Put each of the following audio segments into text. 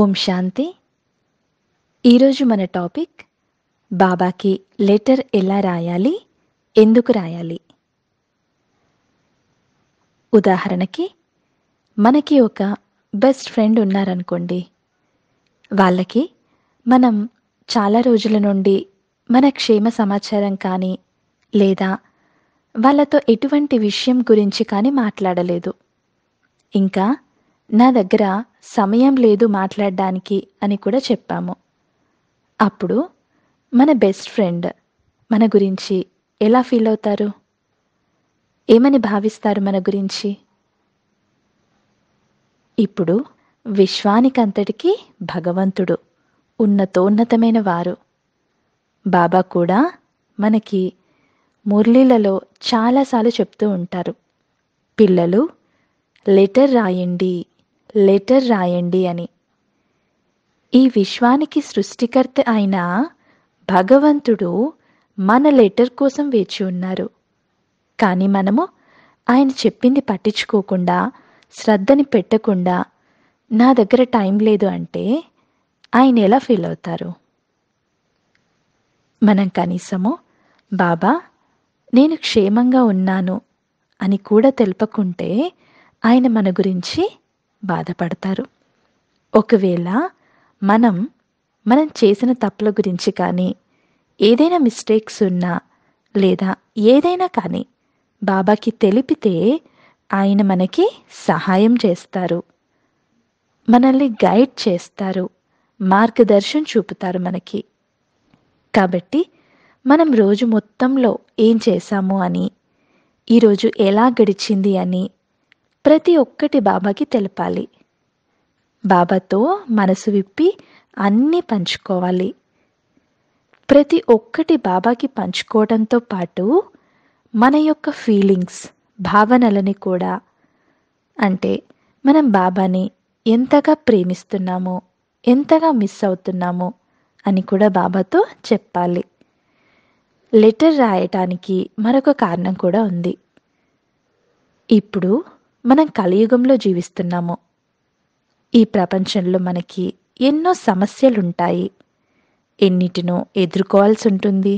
ఓం శాంతి ఈరోజు మన టాపిక్ బాబాకి లెటర్ ఎలా రాయాలి ఎందుకు రాయాలి ఉదాహరణకి మనకి ఒక బెస్ట్ ఫ్రెండ్ ఉన్నారనుకోండి వాళ్ళకి మనం చాలా రోజుల నుండి మన క్షేమ సమాచారం కానీ లేదా వాళ్ళతో ఎటువంటి విషయం గురించి కానీ మాట్లాడలేదు ఇంకా నా దగ్గర సమయం లేదు మాట్లాడడానికి అని కూడా చెప్పాము అప్పుడు మన బెస్ట్ ఫ్రెండ్ మన గురించి ఎలా ఫీల్ అవుతారు ఏమని భావిస్తారు మన గురించి ఇప్పుడు విశ్వానికంతటికీ భగవంతుడు ఉన్నతోన్నతమైన వారు బాబా కూడా మనకి మురళీలలో చాలాసార్లు చెప్తూ ఉంటారు పిల్లలు లెటర్ రాయండి లెటర్ రాయండి అని ఈ విశ్వానికి సృష్టికర్త అయిన భగవంతుడు మన లెటర్ కోసం వేచి ఉన్నారు కానీ మనము ఆయన చెప్పింది పట్టించుకోకుండా శ్రద్ధని పెట్టకుండా నా దగ్గర టైం లేదు అంటే ఆయన ఎలా ఫీల్ అవుతారు మనం కనీసము బాబా నేను క్షేమంగా ఉన్నాను అని కూడా తెలుపకుంటే ఆయన మన గురించి బాధపడతారు ఒకవేళ మనం మనం చేసిన తప్పుల గురించి కానీ ఏదైనా మిస్టేక్స్ ఉన్నా లేదా ఏదైనా కానీ బాబాకి తెలిపితే ఆయన మనకి సహాయం చేస్తారు మనల్ని గైడ్ చేస్తారు మార్గదర్శనం చూపుతారు మనకి కాబట్టి మనం రోజు మొత్తంలో ఏం చేశాము అని ఈరోజు ఎలా గడిచింది అని ప్రతి ఒక్కటి బాబాకి తెలపాలి బాబాతో మనసు విప్పి అన్నీ పంచుకోవాలి ప్రతి ఒక్కటి బాబాకి పంచుకోవడంతో పాటు మన యొక్క ఫీలింగ్స్ భావనలని కూడా అంటే మనం బాబాని ఎంతగా ప్రేమిస్తున్నామో ఎంతగా మిస్ అవుతున్నామో అని కూడా బాబాతో చెప్పాలి లెటర్ రాయటానికి మరొక కారణం కూడా ఉంది ఇప్పుడు మనం కలియుగంలో జీవిస్తున్నాము ఈ ప్రపంచంలో మనకి ఎన్నో సమస్యలుంటాయి ఎన్నిటినో ఎదుర్కోవాల్సి ఉంటుంది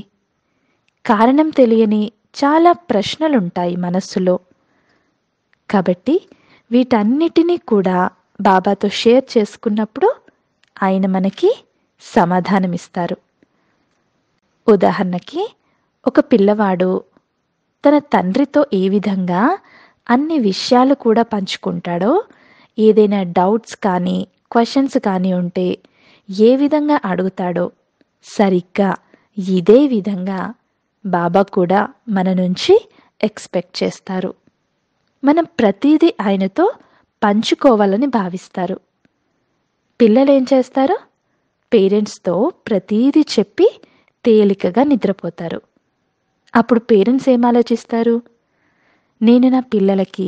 కారణం తెలియని చాలా ప్రశ్నలుంటాయి మనస్సులో కాబట్టి వీటన్నిటినీ కూడా బాబాతో షేర్ చేసుకున్నప్పుడు ఆయన మనకి సమాధానమిస్తారు ఉదాహరణకి ఒక పిల్లవాడు తన తండ్రితో ఏ విధంగా అన్ని విషయాలు కూడా పంచుకుంటాడో ఏదైనా డౌట్స్ కానీ క్వశ్చన్స్ కానీ ఉంటే ఏ విధంగా అడుగుతాడో సరిగ్గా ఇదే విధంగా బాబా కూడా మన నుంచి ఎక్స్పెక్ట్ చేస్తారు మనం ప్రతిదీ ఆయనతో పంచుకోవాలని భావిస్తారు పిల్లలు ఏం చేస్తారు పేరెంట్స్తో ప్రతీది చెప్పి తేలికగా నిద్రపోతారు అప్పుడు పేరెంట్స్ ఏం ఆలోచిస్తారు నేను నా పిల్లలకి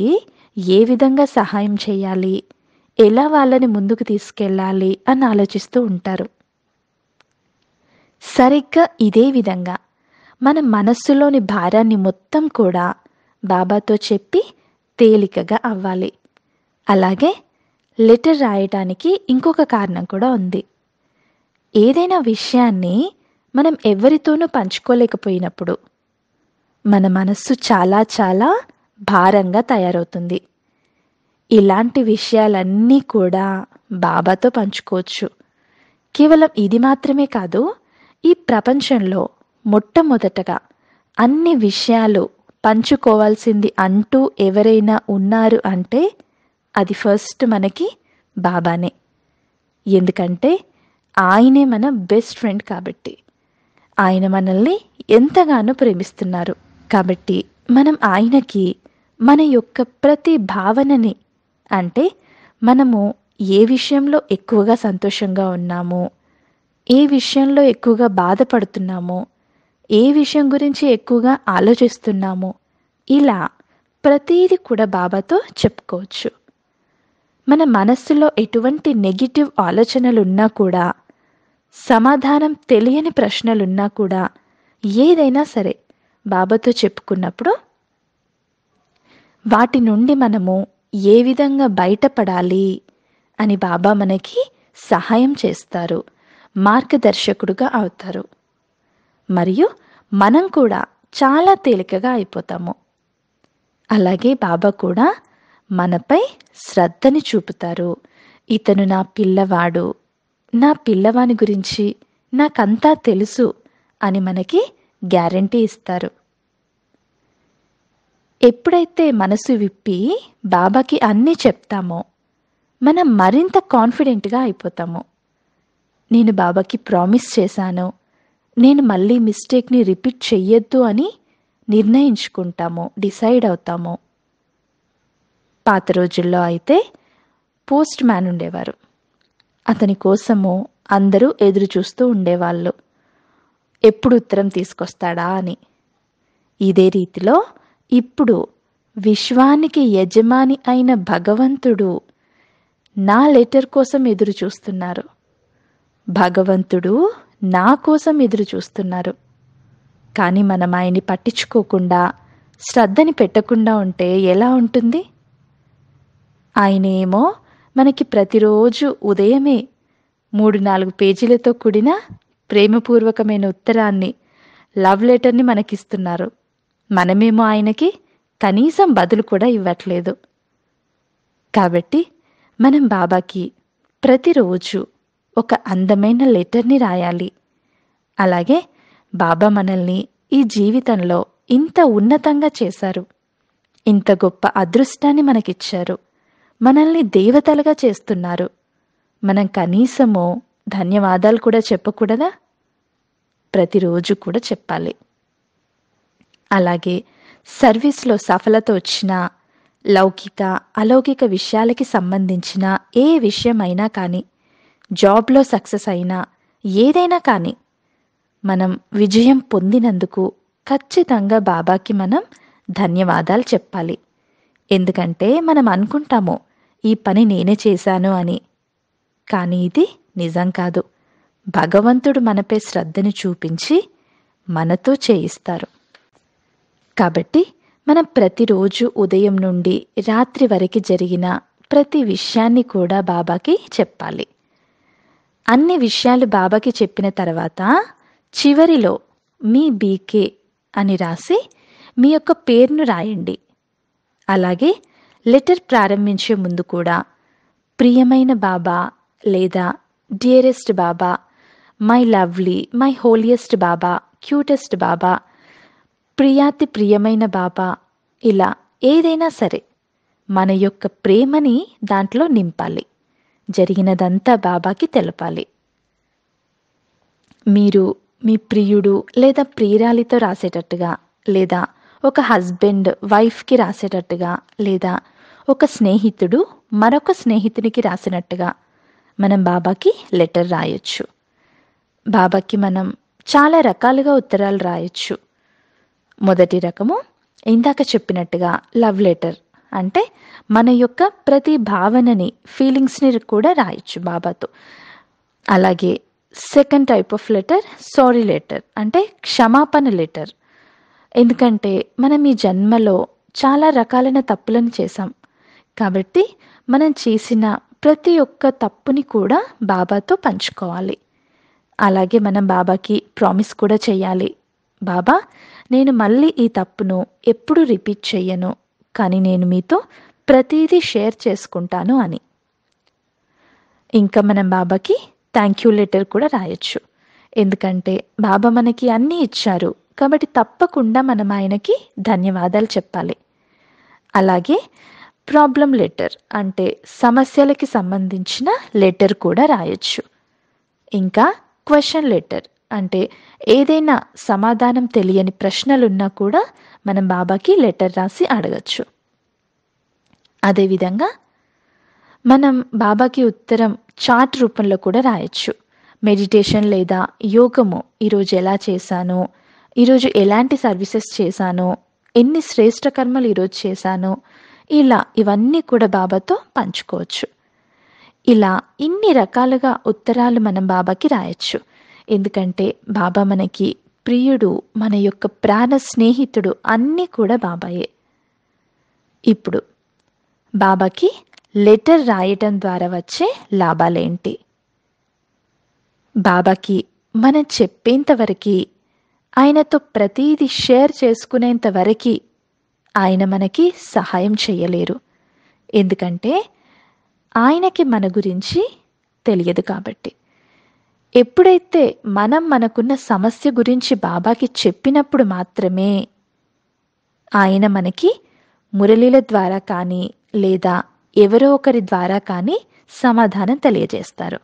ఏ విధంగా సహాయం చేయాలి ఎలా వాళ్ళని ముందుకు తీసుకెళ్ళాలి అని ఆలోచిస్తూ ఉంటారు సరిగ్గా ఇదే విధంగా మన మనస్సులోని భారాన్ని మొత్తం కూడా బాబాతో చెప్పి తేలికగా అవ్వాలి అలాగే లెటర్ రాయటానికి ఇంకొక కారణం కూడా ఉంది ఏదైనా విషయాన్ని మనం ఎవరితోనూ పంచుకోలేకపోయినప్పుడు మన మనస్సు చాలా చాలా భారంగా తయారవుతుంది ఇలాంటి విషయాలన్నీ కూడా బాబాతో పంచుకోవచ్చు కేవలం ఇది మాత్రమే కాదు ఈ ప్రపంచంలో మొట్టమొదటగా అన్ని విషయాలు పంచుకోవాల్సింది అంటూ ఎవరైనా ఉన్నారు అంటే అది ఫస్ట్ మనకి బాబానే ఎందుకంటే ఆయనే మన బెస్ట్ ఫ్రెండ్ కాబట్టి ఆయన మనల్ని ఎంతగానో ప్రేమిస్తున్నారు కాబట్టి మనం ఆయనకి మన యొక్క ప్రతి భావనని అంటే మనము ఏ విషయంలో ఎక్కువగా సంతోషంగా ఉన్నాము ఏ విషయంలో ఎక్కువగా బాధపడుతున్నాము ఏ విషయం గురించి ఎక్కువగా ఆలోచిస్తున్నాము ఇలా ప్రతీది కూడా బాబాతో చెప్పుకోవచ్చు మన మనస్సులో ఎటువంటి నెగిటివ్ ఆలోచనలు ఉన్నా కూడా సమాధానం తెలియని ప్రశ్నలున్నా కూడా ఏదైనా సరే బాబాతో చెప్పుకున్నప్పుడు వాటి నుండి మనము ఏ విధంగా బయటపడాలి అని బాబా మనకి సహాయం చేస్తారు మార్గదర్శకుడుగా అవుతారు మరియు మనం కూడా చాలా తేలికగా అయిపోతాము అలాగే బాబా కూడా మనపై శ్రద్ధని చూపుతారు ఇతను నా పిల్లవాడు నా పిల్లవాని గురించి నాకంతా తెలుసు అని మనకి గ్యారంటీ ఇస్తారు ఎప్పుడైతే మనసు విప్పి బాబాకి అన్నీ చెప్తామో మనం మరింత కాన్ఫిడెంట్గా అయిపోతాము నేను బాబాకి ప్రామిస్ చేశాను నేను మళ్ళీ మిస్టేక్ని రిపీట్ చెయ్యొద్దు అని నిర్ణయించుకుంటాము డిసైడ్ అవుతాము పాత రోజుల్లో అయితే పోస్ట్ మ్యాన్ ఉండేవారు అతని కోసము అందరూ ఎదురు చూస్తూ ఉండేవాళ్ళు ఎప్పుడు ఉత్తరం తీసుకొస్తాడా అని ఇదే రీతిలో ఇప్పుడు విశ్వానికి యజమాని అయిన భగవంతుడు నా లెటర్ కోసం ఎదురు చూస్తున్నారు భగవంతుడు నా కోసం ఎదురు చూస్తున్నారు కానీ మనం ఆయన్ని పట్టించుకోకుండా శ్రద్ధని పెట్టకుండా ఉంటే ఎలా ఉంటుంది ఆయనేమో మనకి ప్రతిరోజు ఉదయమే మూడు నాలుగు పేజీలతో కూడిన ప్రేమపూర్వకమైన ఉత్తరాన్ని లవ్ లెటర్ని మనకిస్తున్నారు మనమేమో ఆయనకి కనీసం బదులు కూడా ఇవ్వట్లేదు కాబట్టి మనం బాబాకి ప్రతిరోజు ఒక అందమైన లెటర్ని రాయాలి అలాగే బాబా మనల్ని ఈ జీవితంలో ఇంత ఉన్నతంగా చేశారు ఇంత గొప్ప అదృష్టాన్ని మనకిచ్చారు మనల్ని దేవతలుగా చేస్తున్నారు మనం కనీసము ధన్యవాదాలు కూడా చెప్పకూడదా ప్రతిరోజు కూడా చెప్పాలి అలాగే సర్వీస్లో సఫలత వచ్చిన లౌకిక అలౌకిక విషయాలకి సంబంధించిన ఏ విషయమైనా కానీ జాబ్లో సక్సెస్ అయినా ఏదైనా కానీ మనం విజయం పొందినందుకు ఖచ్చితంగా బాబాకి మనం ధన్యవాదాలు చెప్పాలి ఎందుకంటే మనం అనుకుంటాము ఈ పని నేనే చేశాను అని కానీ ఇది నిజం కాదు భగవంతుడు మనపై శ్రద్ధని చూపించి మనతో చేయిస్తారు కాబట్టి మనం ప్రతిరోజు ఉదయం నుండి రాత్రి వరకు జరిగిన ప్రతి విషయాన్ని కూడా బాబాకి చెప్పాలి అన్ని విషయాలు బాబాకి చెప్పిన తర్వాత చివరిలో మీ బీకే అని రాసి మీ యొక్క పేరును రాయండి అలాగే లెటర్ ప్రారంభించే ముందు కూడా ప్రియమైన బాబా లేదా dearest Baba my lovely my holiest Baba cutest Baba ప్రియాతి ప్రియమైన బాబా ఇలా ఏదైనా సరే మన యొక్క ప్రేమని దాంట్లో నింపాలి జరిగినదంతా బాబాకి తెలపాలి మీరు మీ ప్రియుడు లేదా ప్రియురాలితో రాసేటట్టుగా లేదా ఒక హస్బెండ్ వైఫ్కి రాసేటట్టుగా లేదా ఒక స్నేహితుడు మరొక స్నేహితునికి రాసినట్టుగా మనం బాబాకి లెటర్ రాయొచ్చు బాబాకి మనం చాలా రకాలుగా ఉత్తరాలు రాయొచ్చు మొదటి రకము ఇందాక చెప్పినట్టుగా లవ్ లెటర్ అంటే మన యొక్క ప్రతి భావనని ఫీలింగ్స్ని కూడా రాయొచ్చు బాబాతో అలాగే second type of letter sorry letter అంటే క్షమాపణ లెటర్ ఎందుకంటే మనం ఈ జన్మలో చాలా రకాలైన తప్పులను చేశాం కాబట్టి మనం చేసిన ప్రతి ఒక్క తప్పుని కూడా బాబాతో పంచుకోవాలి అలాగే మనం బాబాకి ప్రామిస్ కూడా చేయాలి బాబా నేను మళ్ళీ ఈ తప్పును ఎప్పుడు రిపీట్ చెయ్యను కానీ నేను మీతో ప్రతిదీ షేర్ చేసుకుంటాను అని ఇంకా మనం బాబాకి థ్యాంక్ యూ లెటర్ కూడా రాయొచ్చు ఎందుకంటే బాబా మనకి అన్నీ ఇచ్చారు కాబట్టి తప్పకుండా మనం ఆయనకి ధన్యవాదాలు చెప్పాలి అలాగే ప్రాబ్లం లెటర్ అంటే సమస్యలకి సంబంధించిన లెటర్ కూడా రాయొచ్చు ఇంకా క్వశ్చన్ లెటర్ అంటే ఏదైనా సమాధానం తెలియని ప్రశ్నలున్నా కూడా మనం బాబాకి లెటర్ రాసి అడగచ్చు అదేవిధంగా మనం బాబాకి ఉత్తరం చాట్ రూపంలో కూడా రాయొచ్చు మెడిటేషన్ లేదా యోగము ఈరోజు ఎలా చేశాను ఈరోజు ఎలాంటి సర్వీసెస్ చేశాను ఎన్ని శ్రేష్ట కర్మలు ఈరోజు చేశాను ఇలా ఇవన్నీ కూడా బాబాతో పంచుకోవచ్చు ఇలా ఇన్ని రకాలుగా ఉత్తరాలు మనం బాబాకి రాయొచ్చు ఎందుకంటే బాబా మనకి ప్రియుడు మన యొక్క ప్రాణ స్నేహితుడు అన్నీ కూడా బాబాయే ఇప్పుడు బాబాకి లెటర్ రాయటం ద్వారా వచ్చే లాభాలేంటి బాబాకి మనం చెప్పేంతవరకు ఆయనతో ప్రతీది షేర్ చేసుకునేంత వరకు ఆయన మనకి సహాయం చేయలేరు ఎందుకంటే ఆయనకి మన గురించి తెలియదు కాబట్టి ఎప్పుడైతే మనం మనకున్న సమస్య గురించి బాబాకి చెప్పినప్పుడు మాత్రమే ఆయన మనకి మురళీల ద్వారా కానీ లేదా ఎవరో ఒకరి ద్వారా కానీ సమాధానం తెలియజేస్తారు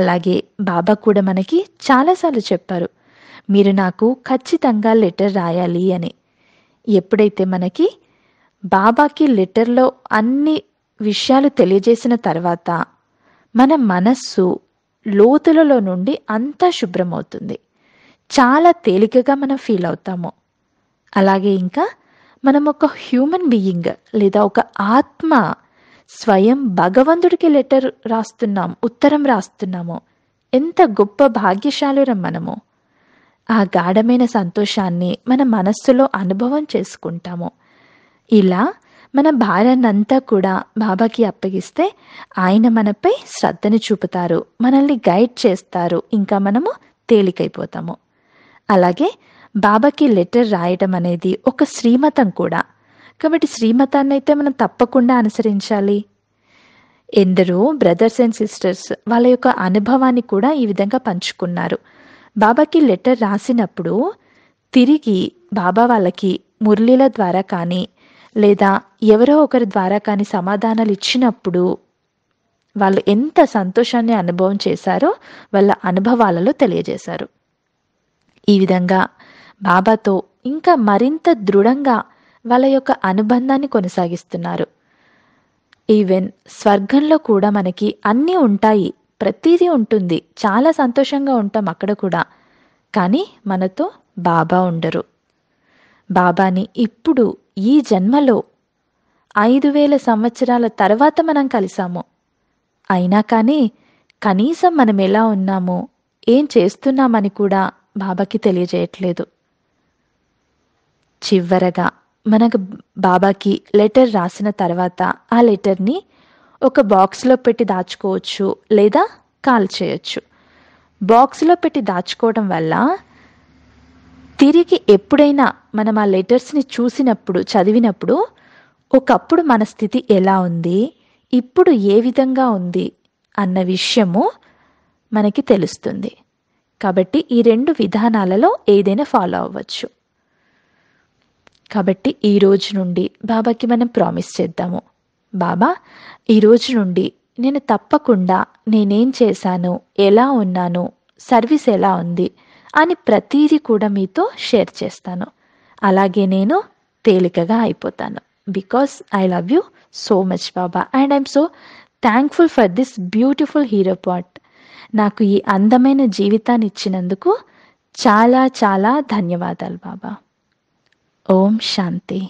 అలాగే బాబా కూడా మనకి చాలాసార్లు చెప్పారు మీరు నాకు ఖచ్చితంగా లెటర్ రాయాలి అని ఎప్పుడైతే మనకి బాబాకి లెటర్లో అన్ని విషయాలు తెలియజేసిన తర్వాత మన మనస్సు లోతులలో నుండి అంతా శుభ్రమవుతుంది చాలా తేలికగా మనం ఫీల్ అవుతాము అలాగే ఇంకా మనం ఒక హ్యూమన్ బీయింగ్ లేదా ఒక ఆత్మ స్వయం భగవంతుడికి లెటర్ రాస్తున్నాం ఉత్తరం రాస్తున్నాము ఎంత గొప్ప భాగ్యశాలురం మనము ఆ గాఢమైన సంతోషాన్ని మన మనస్సులో అనుభవం చేసుకుంటాము ఇలా మన భారాన్నంతా కూడా బాబాకి అప్పగిస్తే ఆయన మనపై శ్రద్ధని చూపుతారు మనల్ని గైడ్ చేస్తారు ఇంకా మనము తేలికైపోతాము అలాగే బాబాకి లెటర్ రాయడం అనేది ఒక శ్రీమతం కూడా కాబట్టి శ్రీమతాన్ని అయితే మనం తప్పకుండా అనుసరించాలి ఎందరో బ్రదర్స్ అండ్ సిస్టర్స్ వాళ్ళ యొక్క అనుభవాన్ని కూడా ఈ విధంగా పంచుకున్నారు బాబాకి లెటర్ రాసినప్పుడు తిరిగి బాబా వాళ్ళకి మురళీల ద్వారా కానీ లేదా ఎవరో ఒకరి ద్వారా కానీ సమాధానాలు ఇచ్చినప్పుడు వాళ్ళు ఎంత సంతోషాన్ని అనుభవం చేశారో వాళ్ళ అనుభవాలలో తెలియజేశారు ఈ విధంగా బాబాతో ఇంకా మరింత దృఢంగా వాళ్ళ యొక్క అనుబంధాన్ని కొనసాగిస్తున్నారు ఈవెన్ స్వర్గంలో కూడా మనకి అన్నీ ఉంటాయి ప్రతిదీ ఉంటుంది చాలా సంతోషంగా ఉంటాం అక్కడ కూడా కానీ మనతో బాబా ఉండరు బాబాని ఇప్పుడు ఈ జన్మలో ఐదు వేల సంవత్సరాల తర్వాత మనం కలిసాము అయినా కానీ కనీసం మనం ఎలా ఉన్నామో ఏం చేస్తున్నామని కూడా బాబాకి తెలియజేయట్లేదు చివరగా మనకు బాబాకి లెటర్ రాసిన తర్వాత ఆ లెటర్ని ఒక బాక్స్లో పెట్టి దాచుకోవచ్చు లేదా కాల్ చేయొచ్చు బాక్స్లో పెట్టి దాచుకోవడం వల్ల తిరిగి ఎప్పుడైనా మనం ఆ లెటర్స్ని చూసినప్పుడు చదివినప్పుడు ఒకప్పుడు మన స్థితి ఎలా ఉంది ఇప్పుడు ఏ విధంగా ఉంది అన్న విషయము మనకి తెలుస్తుంది కాబట్టి ఈ రెండు విధానాలలో ఏదైనా ఫాలో అవ్వచ్చు కాబట్టి ఈ రోజు నుండి బాబాకి మనం ప్రామిస్ చేద్దాము బాబా ఈ రోజు నుండి నేను తప్పకుండా నేనేం చేశాను ఎలా ఉన్నాను సర్వీస్ ఎలా ఉంది అని ప్రతీది కూడా మీతో షేర్ చేస్తాను అలాగే నేను తేలికగా అయిపోతాను because I love you so much Baba and I'm so thankful for this beautiful hero pot నాకు ఈ అందమైన జీవితాన్ని ఇచ్చినందుకు చాలా చాలా ధన్యవాదాలు బాబా ఓం శాంతి